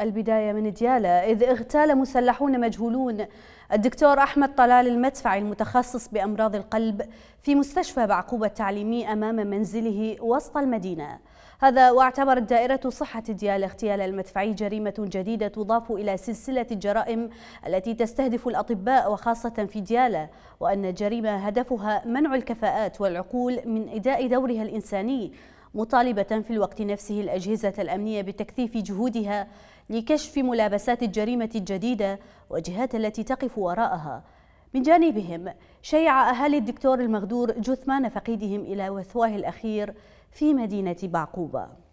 البداية من ديالى إذ اغتال مسلحون مجهولون الدكتور أحمد طلال المدفعي المتخصص بأمراض القلب في مستشفى بعقوبة التعليمي أمام منزله وسط المدينة هذا واعتبرت دائرة صحة ديالى اغتيال المدفعي جريمة جديدة تضاف إلى سلسلة الجرائم التي تستهدف الأطباء وخاصة في ديالى وأن الجريمة هدفها منع الكفاءات والعقول من أداء دورها الإنساني مطالبة في الوقت نفسه الأجهزة الأمنية بتكثيف جهودها لكشف ملابسات الجريمة الجديدة والجهات التي تقف وراءها من جانبهم شيع أهالي الدكتور المغدور جثمان فقيدهم إلى وثواه الأخير في مدينة بعقوبة